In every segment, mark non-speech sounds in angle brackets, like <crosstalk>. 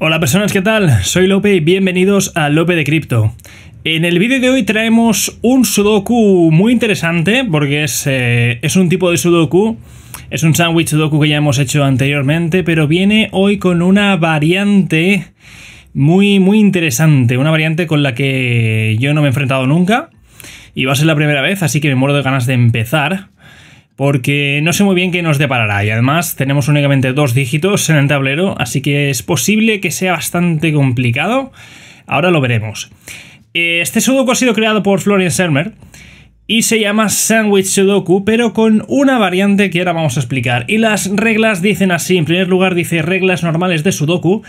Hola personas, ¿qué tal? Soy Lope y bienvenidos a Lope de Cripto. En el vídeo de hoy traemos un sudoku muy interesante porque eh, es, un tipo de sudoku, es un sándwich sudoku que ya hemos hecho anteriormente, pero viene hoy con una variante muy, muy interesante, una variante con la que yo no me he enfrentado nunca y va a ser la primera vez, así que me muero de ganas de empezar porque no sé muy bien qué nos deparará y además tenemos únicamente dos dígitos en el tablero, así que es posible que sea bastante complicado, ahora lo veremos. Eh, este Sudoku ha sido creado por Florian Sermer y se llama Sandwich Sudoku, pero con una variante que ahora vamos a explicar. Y las reglas dicen así, en primer lugar dice reglas normales de Sudoku,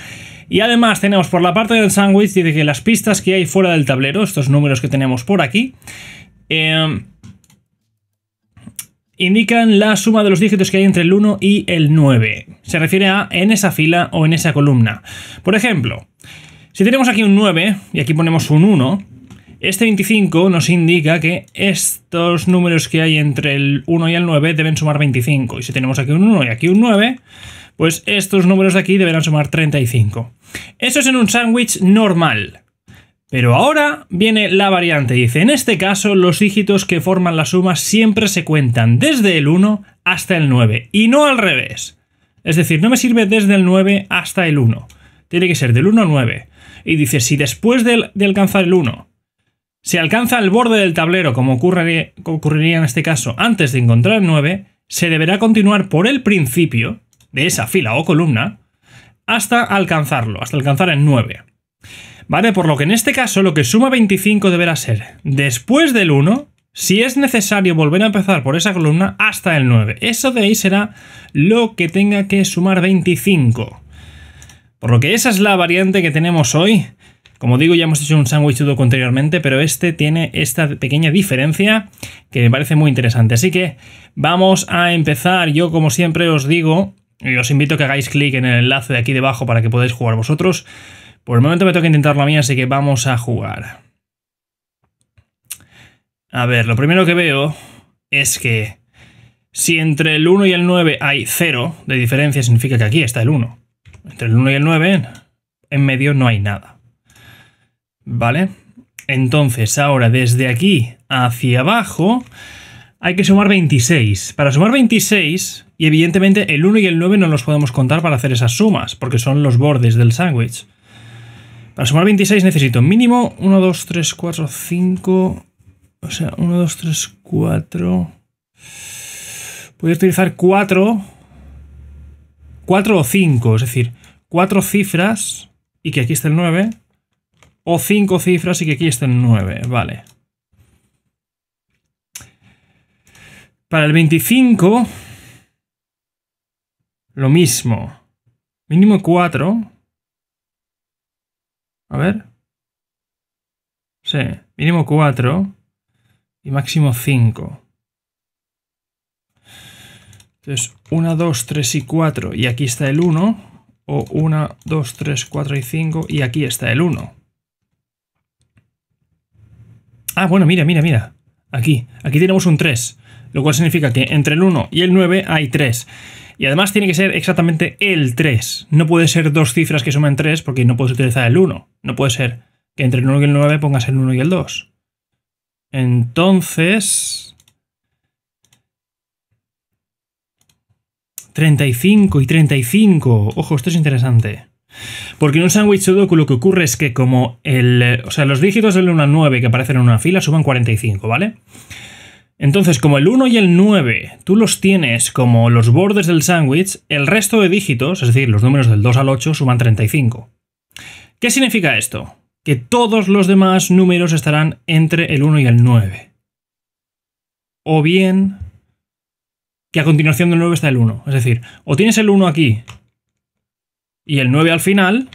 y además tenemos por la parte del sándwich, dice que las pistas que hay fuera del tablero, estos números que tenemos por aquí, eh, indican la suma de los dígitos que hay entre el 1 y el 9. Se refiere a en esa fila o en esa columna. Por ejemplo, si tenemos aquí un 9 y aquí ponemos un 1, este 25 nos indica que estos números que hay entre el 1 y el 9 deben sumar 25. Y si tenemos aquí un 1 y aquí un 9, pues estos números de aquí deberán sumar 35. Eso es en un sándwich normal. Pero ahora viene la variante. Dice, en este caso los dígitos que forman la suma siempre se cuentan desde el 1 hasta el 9 y no al revés. Es decir, no me sirve desde el 9 hasta el 1. Tiene que ser del 1 al 9 y dice, si después de, alcanzar el 1 se alcanza el borde del tablero, como ocurriría en este caso, antes de encontrar el 9, se deberá continuar por el principio de esa fila o columna hasta alcanzarlo, hasta alcanzar el 9. ¿Vale? Por lo que en este caso lo que suma 25 deberá ser después del 1, si es necesario volver a empezar por esa columna, hasta el 9. Eso de ahí será lo que tenga que sumar 25. Por lo que esa es la variante que tenemos hoy. Como digo, ya hemos hecho un sándwich todo anteriormente, pero este tiene esta pequeña diferencia que me parece muy interesante. Así que vamos a empezar. Yo, como siempre, os digo, y os invito a que hagáis clic en el enlace de aquí debajo para que podáis jugar vosotros. Por el momento me toca intentar la mía, así que vamos a jugar. A ver, lo primero que veo es que si entre el 1 y el 9 hay 0 de diferencia, significa que aquí está el 1 entre el 1 y el 9, en medio no hay nada. ¿Vale? Entonces, ahora desde aquí hacia abajo hay que sumar 26. Para sumar 26, y evidentemente el 1 y el 9 no los podemos contar para hacer esas sumas, porque son los bordes del sándwich. Para sumar 26 necesito mínimo 1, 2, 3, 4, 5... O sea, 1, 2, 3, 4... Voy utilizar 4 4 o 5, es decir, 4 cifras y que aquí esté el 9, o 5 cifras y que aquí esté el 9, vale. Para el 25, lo mismo. Mínimo 4. A ver. Sí, mínimo 4 y máximo 5. Entonces, 1, 2, 3 y 4, y aquí está el 1, o 1, 2, 3, 4 y 5, y aquí está el 1. Ah, bueno, mira, mira, mira. Aquí, aquí tenemos un 3, lo cual significa que entre el 1 y el 9 hay 3. Y además tiene que ser exactamente el 3. No puede ser dos cifras que suman 3 porque no puedes utilizar el 1. No puede ser que entre el 1 y el 9 pongas el 1 y el 2. Entonces, 35 y 35. Ojo, esto es interesante. Porque en un sándwich sudoku lo que ocurre es que como el, o sea, los dígitos del 1 al 9 que aparecen en una fila suman 45, ¿vale? Entonces, como el 1 y el 9 tú los tienes como los bordes del sándwich, el resto de dígitos, es decir, los números del 2 al 8, suman 35. ¿Qué significa esto? Que todos los demás números estarán entre el 1 y el 9. O bien que a continuación del 9 está el 1. Es decir, o tienes el 1 aquí y el 9 al final,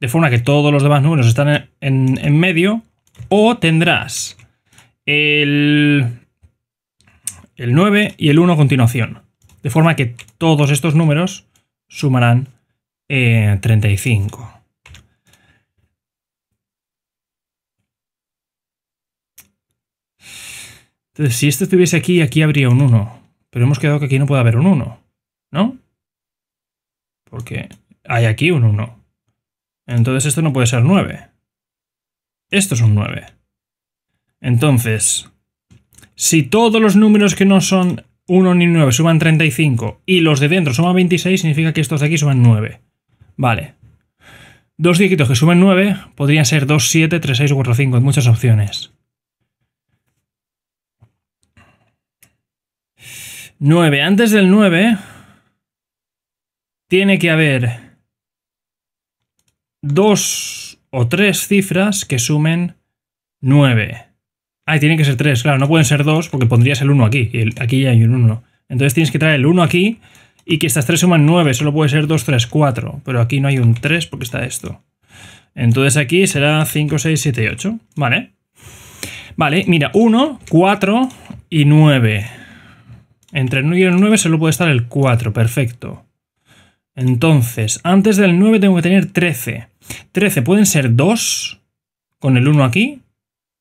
de forma que todos los demás números están en, medio, o tendrás el, 9 y el 1 a continuación. De forma que todos estos números sumarán 35. Eh, Entonces, si este estuviese aquí, aquí habría un 1. Pero hemos quedado que aquí no puede haber un 1, ¿no? Porque hay aquí un 1. Entonces esto no puede ser 9. Esto es un 9. Entonces, si todos los números que no son 1 ni 9 suman 35 y los de dentro suman 26, significa que estos de aquí suman 9. Vale. Dos dígitos que sumen 9 podrían ser 2, 7, 3, 6 4, 5. Hay muchas opciones. 9. Antes del 9 tiene que haber dos o tres cifras que sumen 9. Ah, y tienen que ser 3, claro, no pueden ser 2, porque pondrías el 1 aquí, y aquí ya hay un 1. Entonces tienes que traer el 1 aquí y que estas tres suman 9, solo puede ser 2, 3, 4, pero aquí no hay un 3 porque está esto. Entonces aquí será 5, 6, 7 y 8, ¿vale? Vale, mira, 1, 4 y 9. Entre el 9 y el 9 solo puede estar el 4, perfecto. Entonces, antes del 9 tengo que tener 13. 13 pueden ser 2 con el 1 aquí,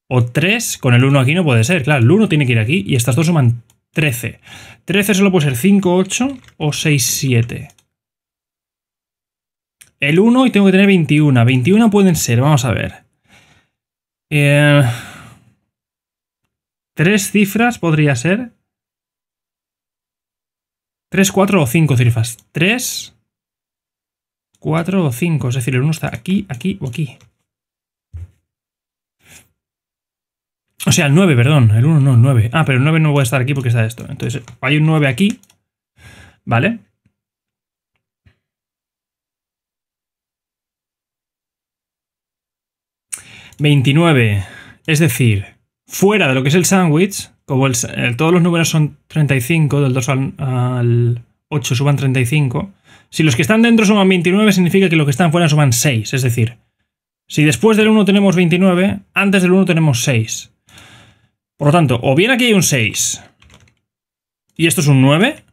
o 3 con el 1 aquí no puede ser. Claro, el 1 tiene que ir aquí y estas dos suman 13. 13 solo puede ser 5, 8 o 6, 7. El 1 y tengo que tener 21. 21 pueden ser, vamos a ver. Eh, tres cifras podría ser. 3, 4 o 5 cifras. 3, 4 o 5. Es decir, el 1 está aquí, aquí o aquí. O sea, el 9, perdón. El 1 no, el 9. Ah, pero el 9 no puede estar aquí porque está esto. Entonces, hay un 9 aquí. ¿Vale? ...29... Es decir, fuera de lo que es el sándwich, como todos los números son 35, del 2 al, 8 suban 35, si los que están dentro suman 29 significa que los que están fuera suman 6, es decir, si después del 1 tenemos 29, antes del 1 tenemos 6. Por lo tanto, o bien aquí hay un 6 y esto es un 9,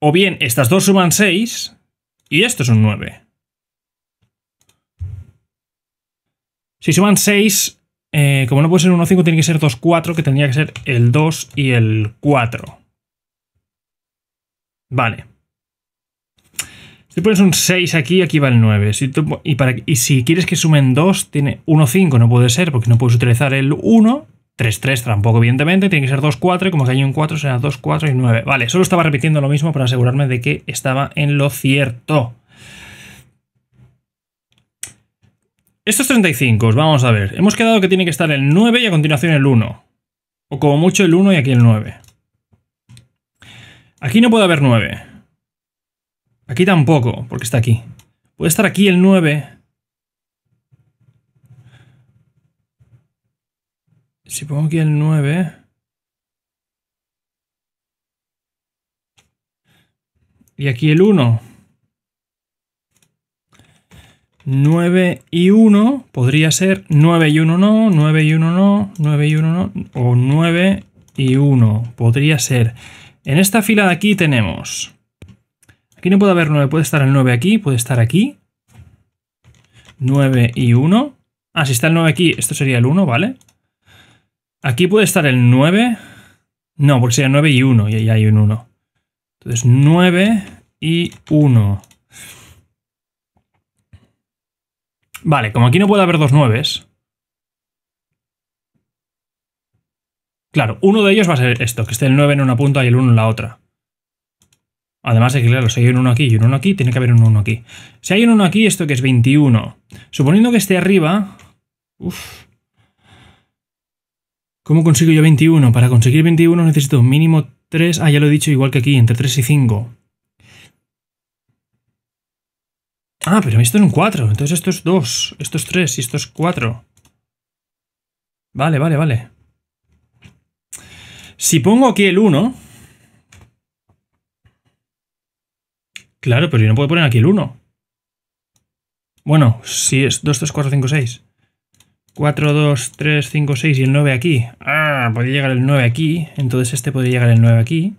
o bien estas dos suman 6 y esto es un 9. Si suman 6, eh, como no puede ser 1, 5, tiene que ser 2, 4, que tendría que ser el 2 y el 4. Vale. Si pones un 6 aquí, aquí va el 9. y, para, si quieres que sumen 2, tiene 5, no puede ser, porque no puedes utilizar el 1. 3, 3 tampoco, evidentemente, tiene que ser 2, 4 y como que hay un 4, será 2, 4 y 9. Vale, solo estaba repitiendo lo mismo para asegurarme de que estaba en lo cierto. Estos 35, vamos a ver. Hemos quedado que tiene que estar el 9 y a continuación el 1. O como mucho el 1 y aquí el 9. Aquí no puede haber 9. Aquí tampoco, porque está aquí. Puede estar aquí el 9. Si pongo aquí el 9... Y aquí el 1. 9 y 1 podría ser 9 y 1 no, 9 y 1 no, 9 y 1 no, o 9 y 1 podría ser. En esta fila de aquí tenemos... Aquí no puede haber 9, puede estar el 9 aquí, puede estar aquí. 9 y 1. Ah, si está el 9 aquí, esto sería el 1, ¿vale? Aquí puede estar el 9. No, porque sería 9 y 1 y ahí hay un 1. Entonces 9 y 1. Vale, como aquí no puede haber dos nueves... Claro, uno de ellos va a ser esto, que esté el 9 en una punta y el 1 en la otra. Además de que, claro, si hay un 1 aquí y un 1 aquí, tiene que haber un 1 aquí. Si hay un 1 aquí, esto que es 21. Suponiendo que esté arriba... Uf. ¿Cómo consigo yo 21? Para conseguir 21 necesito mínimo 3... Ah, ya lo he dicho, igual que aquí, entre 3 y 5. Ah, pero esto es un 4. Entonces esto es 2, esto es 3 y esto es 4. Vale, vale, vale. Si pongo aquí el 1... Claro, pero yo no puedo poner aquí el 1. Bueno, si es 2, 3, 4, 5, 6. 4, 2, 3, 5, 6 y el 9 aquí. Ah, podría llegar el 9 aquí. Entonces este podría llegar el 9 aquí.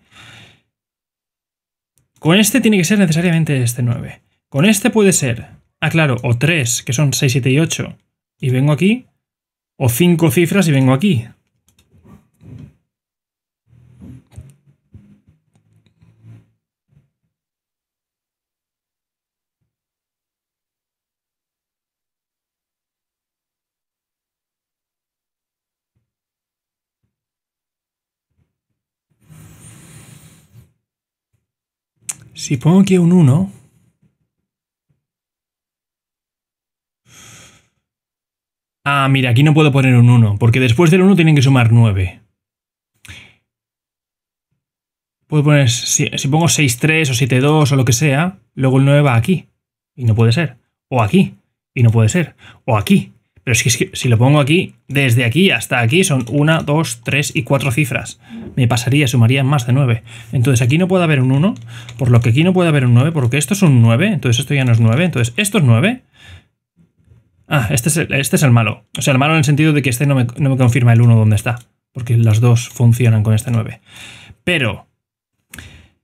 Con este tiene que ser necesariamente este 9. Con este puede ser, aclaro, ah, o 3, que son 6, 7 y 8, y vengo aquí, o 5 cifras y vengo aquí. Si pongo aquí un 1, Ah, mira, aquí no puedo poner un 1, porque después del 1 tienen que sumar 9. Puedo poner, si, pongo 6-3 o 7-2 o lo que sea, luego el 9 va aquí. Y no puede ser. O aquí. Y no puede ser. O aquí. Pero si lo pongo aquí, desde aquí hasta aquí son 1, 2, 3 y 4 cifras. Me pasaría, sumaría más de 9. Entonces aquí no puede haber un 1, por lo que aquí no puede haber un 9, porque esto es un 9, entonces esto ya no es 9, entonces esto es 9. Ah, este es, el, este es el malo. O sea, el malo en el sentido de que este no me, no me confirma el 1 donde está. Porque las dos funcionan con este 9. Pero.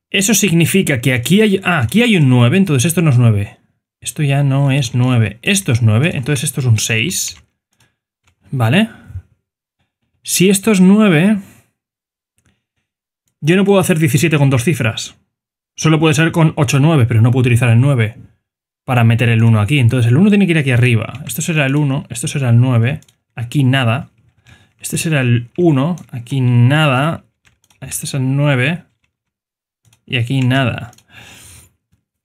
Eso significa que aquí hay. Ah, aquí hay un 9, entonces esto no es 9. Esto ya no es 9. Esto es 9, entonces esto es un 6. ¿Vale? Si esto es 9. Yo no puedo hacer 17 con dos cifras. Solo puede ser con 8 9, pero no puedo utilizar el 9 para meter el 1 aquí. Entonces el 1 tiene que ir aquí arriba. Esto será el 1, esto será el 9, aquí nada. Este será el 1, aquí nada. Este es el 9 y aquí nada.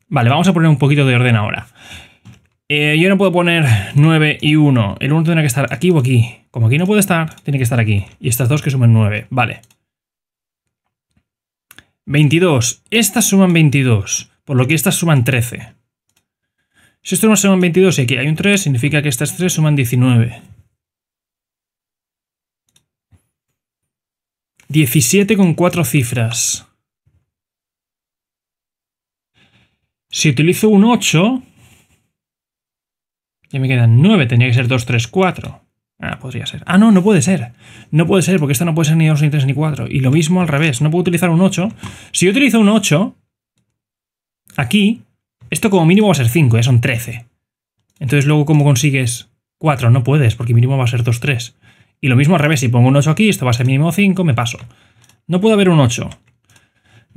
Vale, vamos a poner un poquito de orden ahora. Eh, yo no puedo poner 9 y 1. El 1 tendrá que estar aquí o aquí. Como aquí no puede estar, tiene que estar aquí. Y estas dos que suman 9. Vale. 22. Estas suman 22. Por lo que estas suman 13. Si estos suman 22 y aquí hay un 3, significa que estas 3 suman 19. 17 con 4 cifras. Si utilizo un 8, ya me quedan 9, tenía que ser 2, 3, 4. Ah, podría ser. Ah, no, no puede ser. No puede ser, porque esta no puede ser ni 2, ni 3, ni 4. Y lo mismo al revés, no puedo utilizar un 8. Si yo utilizo un 8, aquí, esto como mínimo va a ser 5, ya son 13. Entonces luego ¿cómo consigues 4? No puedes, porque mínimo va a ser 2, 3. Y lo mismo al revés, si pongo un 8 aquí, esto va a ser mínimo 5, me paso. No puede haber un 8.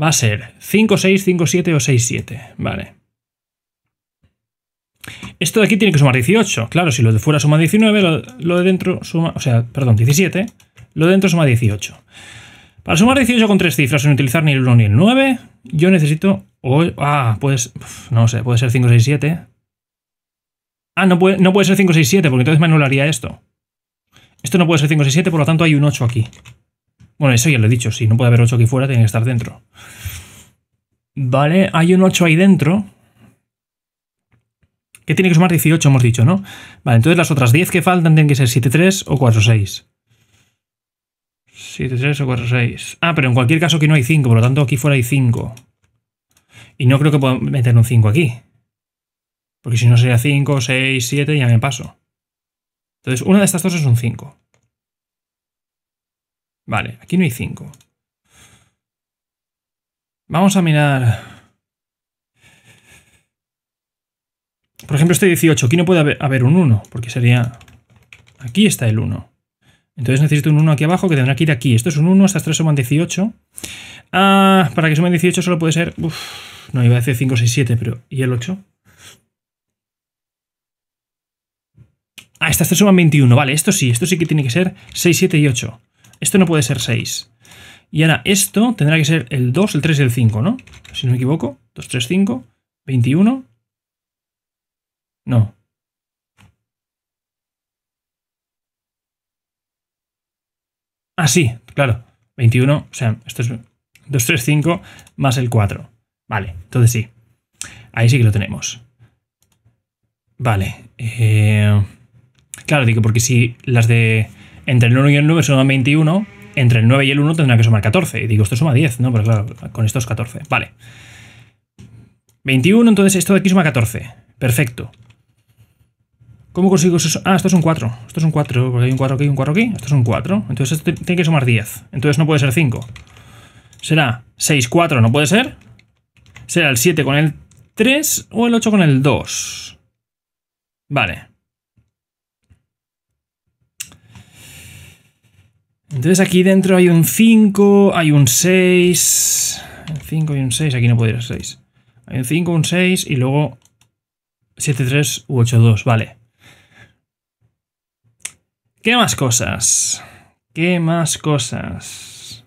Va a ser 5, 6, 5, 7 o 6, 7. Vale. Esto de aquí tiene que sumar 18. Claro, si lo de fuera suma 19, lo, lo de dentro suma, o sea, perdón, 17, lo de dentro suma 18. Para sumar 18 con tres cifras sin utilizar ni el 1 ni el 9, yo necesito... Oh, ah, pues... No sé, puede ser 5, 6, 7. Ah, no puede, ser 5, 6, 7, porque entonces me anularía esto. Esto no puede ser 5, 6, 7, por lo tanto hay un 8 aquí. Bueno, eso ya lo he dicho, si no puede haber 8 aquí fuera, tiene que estar dentro. Vale, hay un 8 ahí dentro. Que tiene que sumar 18, hemos dicho, ¿no? Vale, entonces las otras 10 que faltan tienen que ser 7, 3 o 4, 6. 7, 6 o 4, 6. Ah, pero en cualquier caso aquí no hay 5, por lo tanto aquí fuera hay 5. Y no creo que pueda meter un 5 aquí. Porque si no sería 5, 6, 7, ya me paso. Entonces, una de estas dos es un 5. Vale, aquí no hay 5. Vamos a mirar... Por ejemplo, este 18. Aquí no puede haber un 1, porque sería... Aquí está el 1. Entonces necesito un 1 aquí abajo que tendrá que ir aquí. Esto es un 1, estas 3 suman 18. Ah, para que sumen 18 solo puede ser... Uf, no, iba a decir 5, 6, 7, pero... ¿Y el 8? Ah, estas 3 suman 21. Vale, esto sí, esto sí que tiene que ser 6, 7 y 8. Esto no puede ser 6. Y ahora esto tendrá que ser el 2, el 3 y el 5, ¿no? Si no me equivoco. 2, 3, 5, 21. No, Ah, sí, claro. 21, o sea, esto es 2, 3, 5 más el 4. Vale, entonces sí. Ahí sí que lo tenemos. Vale. Eh, claro, digo, porque si las de entre el 1 y el 9 son 21, entre el 9 y el 1 tendrá que sumar 14. Y digo, esto suma 10, ¿no? Pero claro, con esto es 14. Vale. 21, entonces esto de aquí suma 14. Perfecto. ¿Cómo consigo eso? Ah, estos son 4. es un 4, porque hay un 4 aquí, un 4 aquí. es son 4. Entonces esto tiene que sumar 10. Entonces no puede ser 5. Será 6, 4, no puede ser. Será el 7 con el 3 o el 8 con el 2. Vale. Entonces aquí dentro hay un 5, hay un 6. Un 5 y un 6. Aquí no puede ir a 6. Hay un 5, un 6 y luego 7, 3 u 8, 2. Vale. ¿Qué más cosas? ¿Qué más cosas?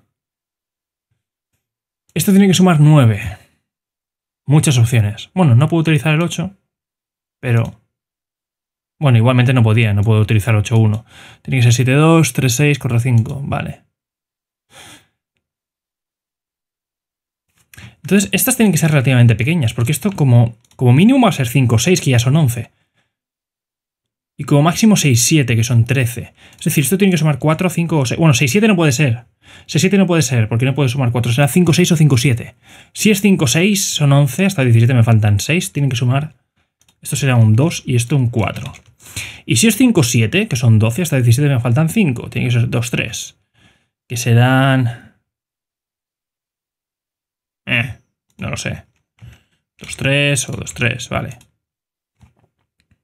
Esto tiene que sumar 9. Muchas opciones. Bueno, no puedo utilizar el 8, pero... Bueno, igualmente no podía, no puedo utilizar 8-1. Tiene que ser 7-2, 3-6, 4-5. Vale. Entonces, estas tienen que ser relativamente pequeñas, porque esto como, como mínimo va a ser 5 6, que ya son 11 y como máximo 6-7, que son 13. Es decir, esto tiene que sumar 4, 5 o 6. Bueno, 6-7 no puede ser. 6-7 no puede ser, porque no puede sumar 4. Será 5-6 o 5-7. Si es 5-6, son 11, hasta 17 me faltan 6. Tienen que sumar... Esto será un 2 y esto un 4. Y si es 5-7, que son 12, hasta 17 me faltan 5. Tienen que ser 2-3. Que serán... Eh, no lo sé. 2-3 o 2-3, vale.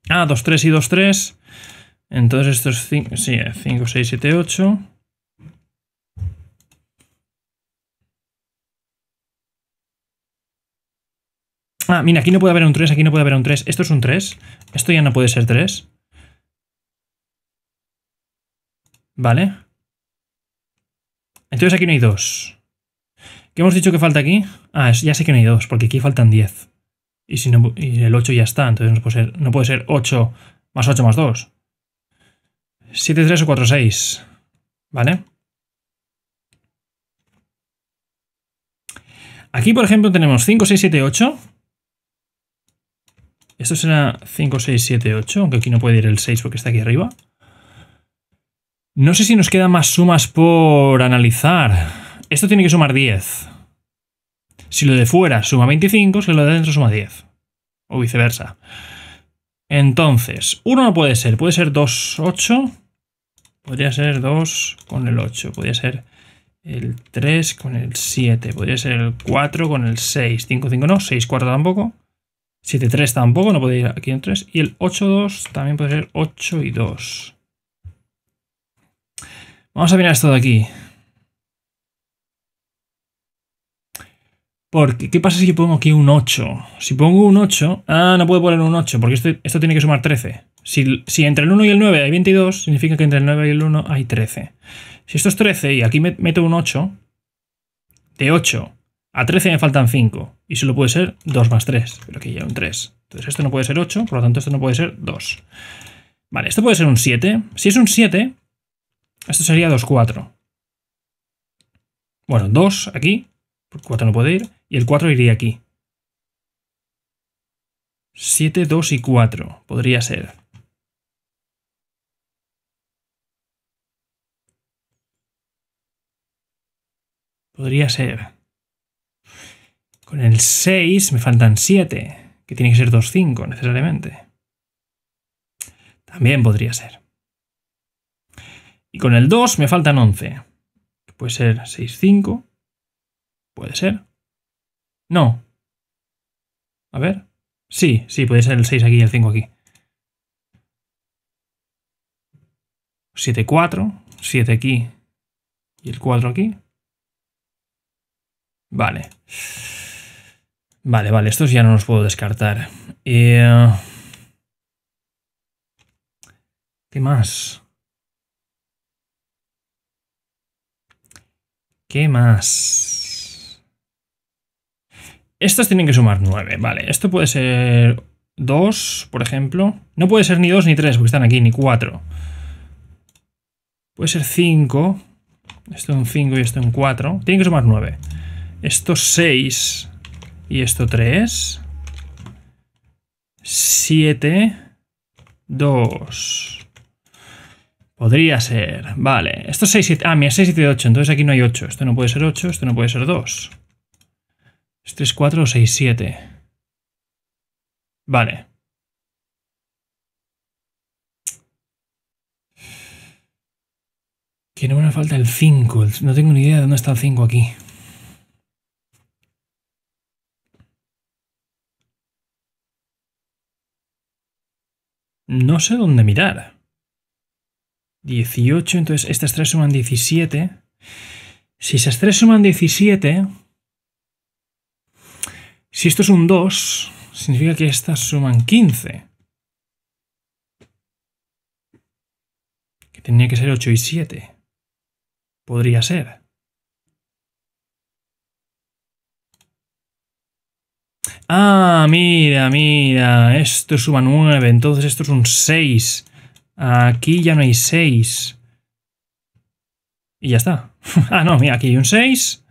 Ah, 2, 3 y 2, 3. Entonces esto es 5, 6, 7, 8. Ah, mira, aquí no puede haber un 3, aquí no puede haber un 3. Esto es un 3. Esto ya no puede ser 3. Vale. Entonces aquí no hay 2. ¿Qué hemos dicho que falta aquí? Ah, ya sé que no hay 2, porque aquí faltan 10 y, si no, el 8 ya está, entonces no puede ser, no puede ser 8 más 8 más 2. 7, 3 o 4, 6. ¿Vale? Aquí, por ejemplo, tenemos 5, 6, 7, 8. Esto será 5, 6, 7, 8, aunque aquí no puede ir el 6 porque está aquí arriba. No sé si nos quedan más sumas por analizar. Esto tiene que sumar 10. Si lo de fuera suma 25, si lo de dentro suma 10. O viceversa. Entonces, 1 no puede ser. Puede ser 2, 8. Podría ser 2 con el 8. Podría ser el 3 con el 7. Podría ser el 4 con el 6. 5, 5 no. 6, 4 tampoco. 7, 3 tampoco. No puede ir aquí en 3. Y el 8, 2 también puede ser 8 y 2. Vamos a mirar esto de aquí. Porque, ¿qué pasa si yo pongo aquí un 8? Si pongo un 8, ah, no puedo poner un 8, porque este, esto, tiene que sumar 13. Si, si, entre el 1 y el 9 hay 22, significa que entre el 9 y el 1 hay 13. Si esto es 13 y aquí meto un 8, de 8 a 13 me faltan 5. Y solo puede ser 2 más 3, pero aquí ya un 3. Entonces esto no puede ser 8, por lo tanto esto no puede ser 2. Vale, esto puede ser un 7. Si es un 7, esto sería 2, 4. Bueno, 2 aquí, porque 4 no puede ir, y el 4 iría aquí. 7, 2 y 4 podría ser. Podría ser. Con el 6 me faltan 7, que tiene que ser 2, 5 necesariamente. También podría ser. Y con el 2 me faltan 11. Puede ser 6, 5. Puede ser. No. A ver. Sí, sí, puede ser el 6 aquí y el 5 aquí. 7, 4. 7 aquí y el 4 aquí. Vale. Vale, vale, estos ya no los puedo descartar. Eh... ¿Qué más? ¿Qué más? Estos tienen que sumar 9, vale. Esto puede ser 2, por ejemplo. No puede ser ni 2 ni 3, porque están aquí, ni 4. Puede ser 5. Esto en 5 y esto un 4. Tienen que sumar 9. Esto 6 y esto 3. 7, 2. Podría ser. Vale. Esto es 6, 7. Ah, mira, 6, y 7, 8. Entonces aquí no hay 8. Esto no puede ser 8, esto no puede ser 2. 3, 4, 6, 7. Vale. Que una me falta el 5. No tengo ni idea de dónde está el 5 aquí. No sé dónde mirar. 18, entonces estas 3 suman 17. Si esas 3 suman 17, si esto es un 2, significa que estas suman 15. Que tenía que ser 8 y 7. Podría ser. Ah, mira, mira. Esto suma 9, entonces esto es un 6. Aquí ya no hay 6. Y ya está. <laughs> ah, no, mira, aquí hay un 6.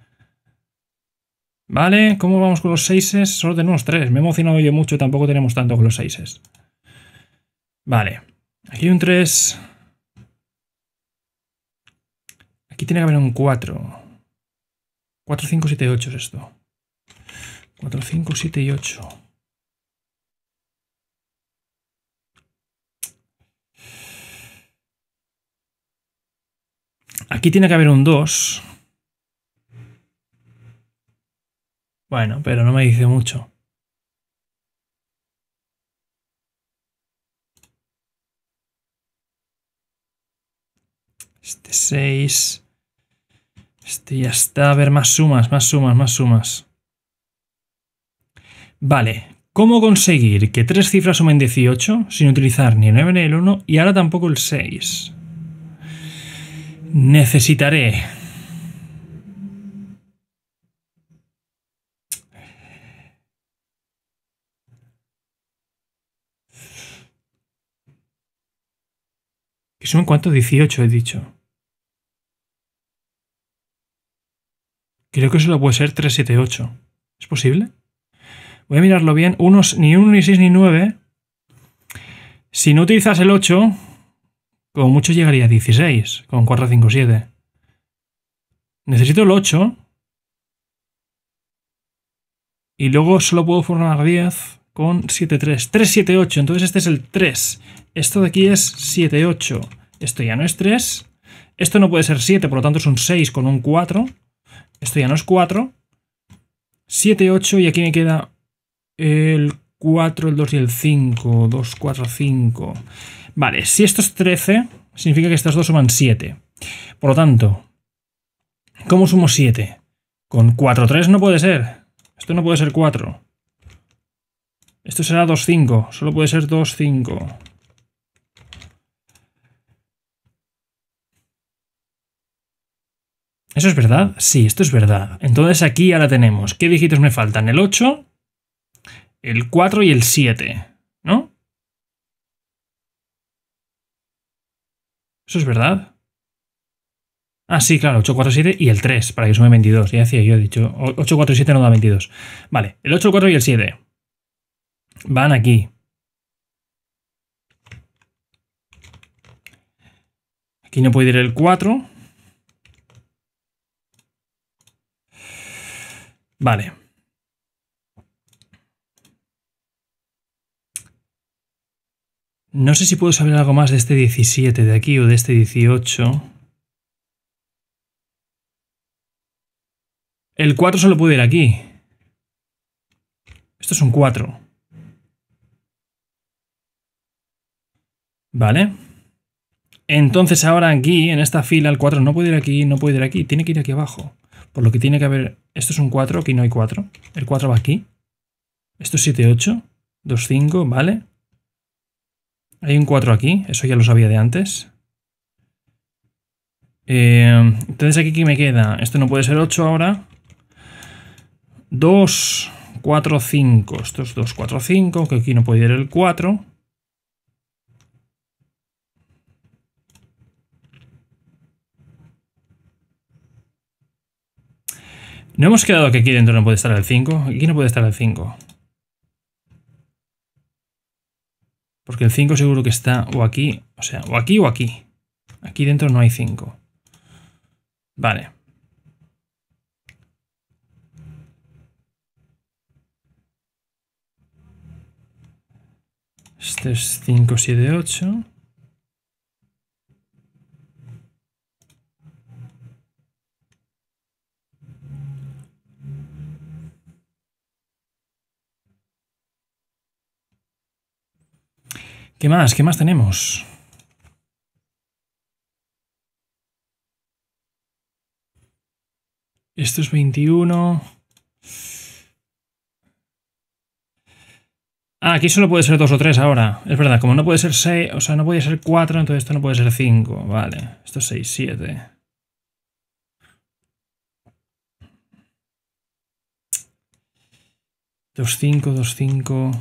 Vale, ¿cómo vamos con los 6 Solo tenemos 3. Me he emocionado yo mucho, tampoco tenemos tanto con los 6 Vale, aquí hay un 3. Aquí tiene que haber un 4. 4, 5, 7, 8 es esto. 4, 5, 7 y 8. Aquí tiene que haber un 2. Bueno, pero no me dice mucho. Este 6. Este ya está. A ver, más sumas, más sumas, más sumas. Vale. ¿Cómo conseguir que tres cifras sumen 18 sin utilizar ni el 9 ni el 1 y ahora tampoco el 6? Necesitaré Que son cuánto 18 he dicho. Creo que solo puede ser 378. ¿Es posible? Voy a mirarlo bien. Unos, ni 1, ni 6, ni 9. Si no utilizas el 8, como mucho llegaría a 16, con 4, 5, 7. Necesito el 8. Y luego solo puedo formar 10 con 7, 3. 3, 7, 8. Entonces este es el 3. Esto de aquí es 7, 8. Esto ya no es 3. Esto no puede ser 7, por lo tanto es un 6 con un 4. Esto ya no es 4. 7, 8 y aquí me queda el 4, el 2 y el 5. 2, 4, 5. Vale, si esto es 13, significa que estas dos suman 7. Por lo tanto, ¿cómo sumo 7? Con 4, 3 no puede ser. Esto no puede ser 4. Esto será 25 Solo puede ser 25 ¿Eso es verdad? Sí, esto es verdad. Entonces aquí ahora tenemos. ¿Qué dígitos me faltan? El 8, el 4 y el 7. ¿No? ¿Eso es verdad? Ah, sí, claro, 8, 4, 7 y el 3, para que sume 22. Ya decía yo, he dicho 8, 4 y 7 no da 22. Vale, el 8, 4 y el 7 van aquí. Aquí no puede ir el 4. Vale. No sé si puedo saber algo más de este 17 de aquí o de este 18. El 4 solo puede ir aquí. Esto es un 4. Vale. Entonces ahora aquí, en esta fila, el 4 no puede ir aquí, no puede ir aquí. Tiene que ir aquí abajo. Por lo que tiene que haber... Esto es un 4, aquí no hay 4. El 4 va aquí. Esto es 7, 8. 2, 5, ¿vale? Hay un 4 aquí. Eso ya lo sabía de antes. Eh, entonces aquí ¿qué me queda? Esto no puede ser 8 ahora. 2, 4, 5. Esto es 2, 4, 5. Que aquí no puede ir el 4. No hemos quedado que aquí dentro no puede estar el 5. Aquí no puede estar el 5. Porque el 5 seguro que está o aquí, o sea, o aquí o aquí. Aquí dentro no hay 5. Vale. Este es 5, 7, 8. ¿Qué más? ¿Qué más tenemos? Esto es 21. Ah, aquí solo puede ser 2 o 3 ahora. Es verdad, como no puede ser 6, o sea, no puede ser 4, entonces esto no puede ser 5. Vale, esto es 6, 7. 2, 5, 2, 5...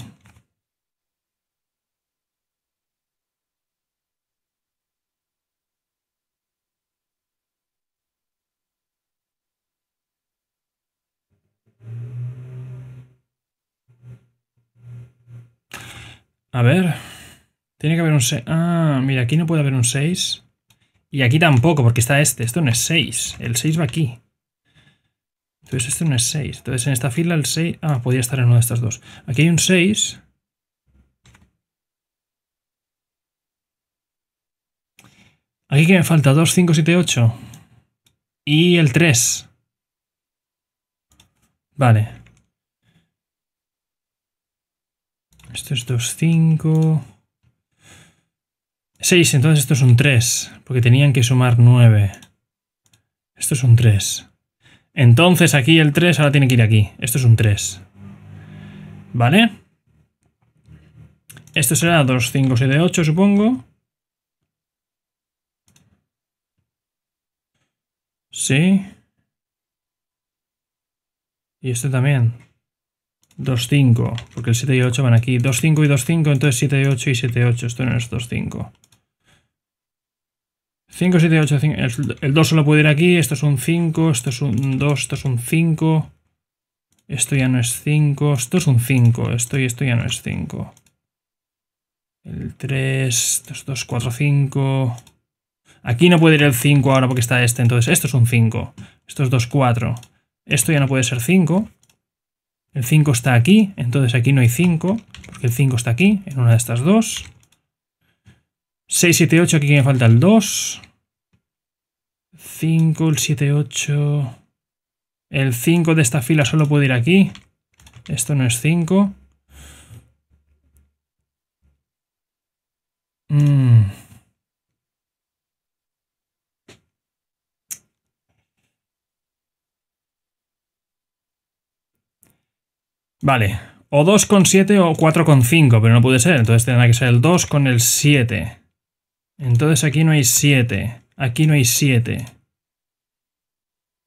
A ver. Tiene que haber un 6. Ah, mira, aquí no puede haber un 6. Y aquí tampoco, porque está este. Esto no es 6. El 6 va aquí. Entonces este no es 6. Entonces en esta fila el 6... Ah, podría estar en una de estas dos. Aquí hay un 6. Aquí que me falta 2, 5, 7, 8. Y el 3. Vale. Esto es 2, 5... 6, entonces esto es un 3, porque tenían que sumar 9. Esto es un 3. Entonces aquí el 3 ahora tiene que ir aquí. Esto es un 3. ¿Vale? Esto será 2, 5, 7, 8, supongo. Sí. Y este también. 2, 5, porque el 7 y 8 van aquí. 2, 5 y 2, 5, entonces 7, 8 y 7, 8. Esto no es 2, 5. 5, 7, 8, 5. El, 2 solo puede ir aquí. Esto es un 5, esto es un 2, esto es un 5. Esto ya no es 5, esto es un 5, esto y esto ya no es 5. El 3, 2, 4, 5. Aquí no puede ir el 5 ahora porque está este, entonces esto es un 5. Esto es 2, 4. Esto ya no puede ser 5. El 5 está aquí, entonces aquí no hay 5, porque el 5 está aquí, en una de estas dos. 6, 7, 8, aquí me falta el 2. 5, el 7, 8... El 5 de esta fila solo puede ir aquí. Esto no es 5. Mmm... Vale, o 2,7 o 4,5, pero no puede ser, entonces tendrá que ser el 2 con el 7. Entonces aquí no hay 7, aquí no hay 7.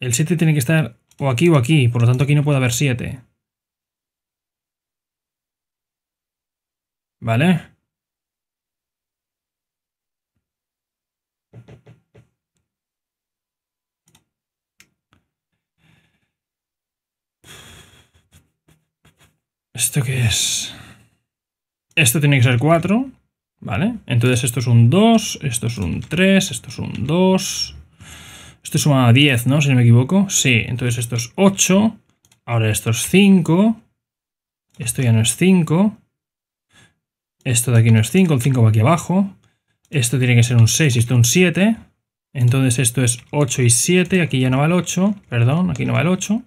El 7 tiene que estar o aquí o aquí, por lo tanto aquí no puede haber 7. ¿Vale? ¿Esto qué es? Esto tiene que ser 4, ¿vale? Entonces esto es un 2, esto es un 3, esto es un 2. Esto suma 10, ¿no? Si no me equivoco. Sí, entonces esto es 8. Ahora esto es 5. Esto ya no es 5. Esto de aquí no es 5, el 5 va aquí abajo. Esto tiene que ser un 6 y esto un 7. Entonces esto es 8 y 7, aquí ya no va el 8, perdón, aquí no va el 8.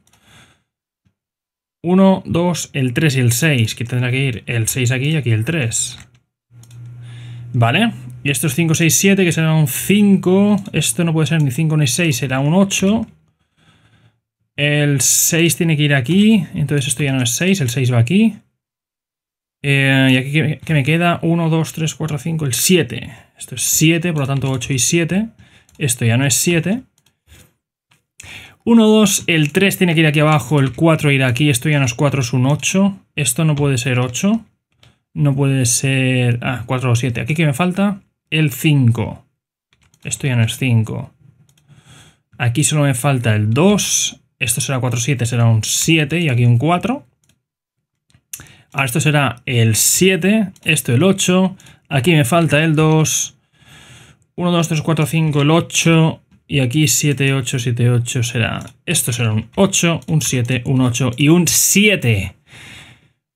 1, 2, el 3 y el 6, que tendrá que ir el 6 aquí y aquí el 3. Vale, y estos 5, 6, 7, que será un 5, esto no puede ser ni 5 ni 6, será un 8. El 6 tiene que ir aquí, entonces esto ya no es 6, el 6 va aquí. Eh, y aquí que me queda 1, 2, 3, 4, 5, el 7. Esto es 7, por lo tanto 8 y 7. Esto ya no es 7. 1, 2, el 3 tiene que ir aquí abajo, el 4 irá aquí, esto ya no es 4, es un 8. Esto no puede ser 8. No puede ser... Ah, 4 o 7. ¿Aquí qué me falta? El 5. Esto ya no es 5. Aquí solo me falta el 2. Esto será 4, 7, será un 7 y aquí un 4. Ahora esto será el 7, esto el 8. Aquí me falta el 2. 1, 2, 3, 4, 5, el 8, y aquí 7, 8, 7, 8 será... Esto será un 8, un 7, un 8 y un 7.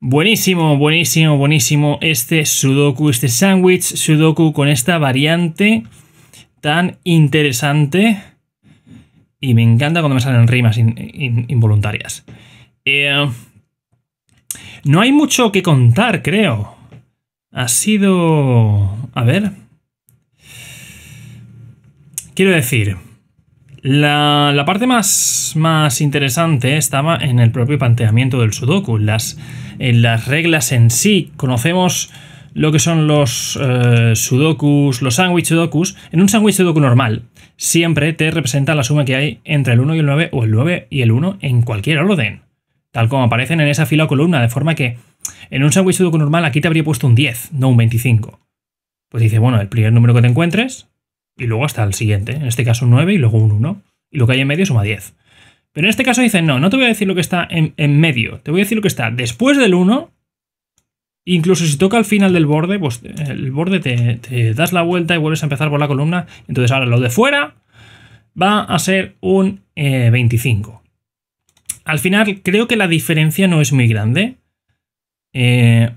Buenísimo, buenísimo, buenísimo este Sudoku, este sándwich Sudoku con esta variante tan interesante. Y me encanta cuando me salen rimas involuntarias. Eh, no hay mucho que contar, creo. Ha sido... A ver, Quiero decir, la, parte más, más interesante estaba en el propio planteamiento del Sudoku, las, en eh, las reglas en sí. Conocemos lo que son los eh, Sudokus, los sándwich Sudokus. En un sándwich Sudoku normal, siempre te representa la suma que hay entre el 1 y el 9 o el 9 y el 1 en cualquier orden, tal como aparecen en esa fila o columna, de forma que en un sándwich Sudoku normal aquí te habría puesto un 10, no un 25. Pues dice, bueno, el primer número que te encuentres, y luego hasta el siguiente. ¿eh? En este caso un 9 y luego un 1. Y lo que hay en medio suma 10. Pero en este caso dicen, no, no te voy a decir lo que está en, medio, te voy a decir lo que está después del 1. Incluso si toca al final del borde, pues eh, el borde te, das la vuelta y vuelves a empezar por la columna. Entonces ahora lo de fuera va a ser un 25. Eh, al final creo que la diferencia no es muy grande.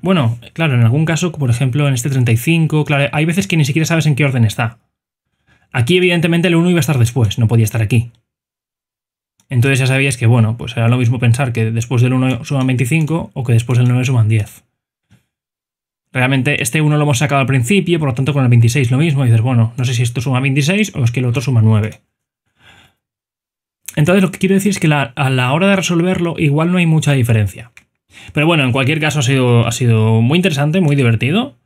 bueno, claro, en algún caso, por ejemplo, en este 35, claro, hay veces que ni siquiera sabes en qué orden está. Aquí, evidentemente, el 1 iba a estar después, no podía estar aquí. Entonces ya sabías que, bueno, pues era lo mismo pensar que después del 1 suman 25 o que después del 9 suman 10. Realmente este 1 lo hemos sacado al principio, por lo tanto con el 26 lo mismo. dices, bueno, no sé si esto suma 26 o es que el otro suma 9. Entonces lo que quiero decir es que a la hora de resolverlo igual no hay mucha diferencia. Pero bueno, en cualquier caso ha sido, ha sido muy interesante, muy divertido.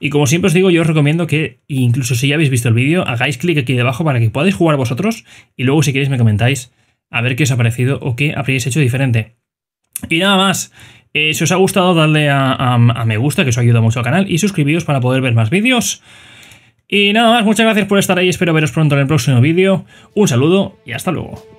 Y como siempre os digo, yo os recomiendo que, incluso si ya habéis visto el vídeo, hagáis clic aquí debajo para que podáis jugar vosotros y luego si queréis me comentáis a ver qué os ha parecido o qué habríais hecho diferente. Y nada más, eh, si os ha gustado dadle a, me gusta, que eso ayuda mucho al canal, y suscribiros para poder ver más vídeos. Y nada más, muchas gracias por estar ahí, espero veros pronto en el próximo vídeo, un saludo y hasta luego.